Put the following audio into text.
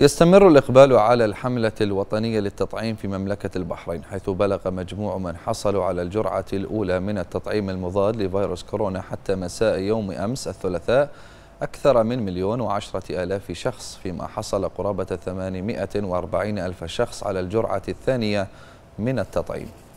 يستمر الإقبال على الحملة الوطنية للتطعيم في مملكة البحرين حيث بلغ مجموع من حصلوا على الجرعة الأولى من التطعيم المضاد لفيروس كورونا حتى مساء يوم أمس الثلاثاء أكثر من مليون وعشرة آلاف شخص فيما حصل قرابة 840 ألف شخص على الجرعة الثانية من التطعيم